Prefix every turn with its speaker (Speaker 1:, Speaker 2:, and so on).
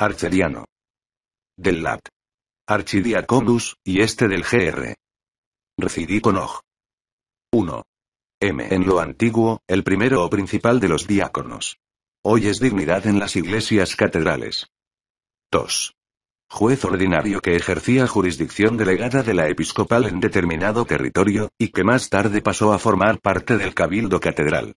Speaker 1: Archeriano. Del LAT. Archidiaconus, y este del GR. Recidí con 1. M. En lo antiguo, el primero o principal de los diáconos. Hoy es dignidad en las iglesias catedrales. 2. Juez ordinario que ejercía jurisdicción delegada de la episcopal en determinado territorio, y que más tarde pasó a formar parte del cabildo catedral.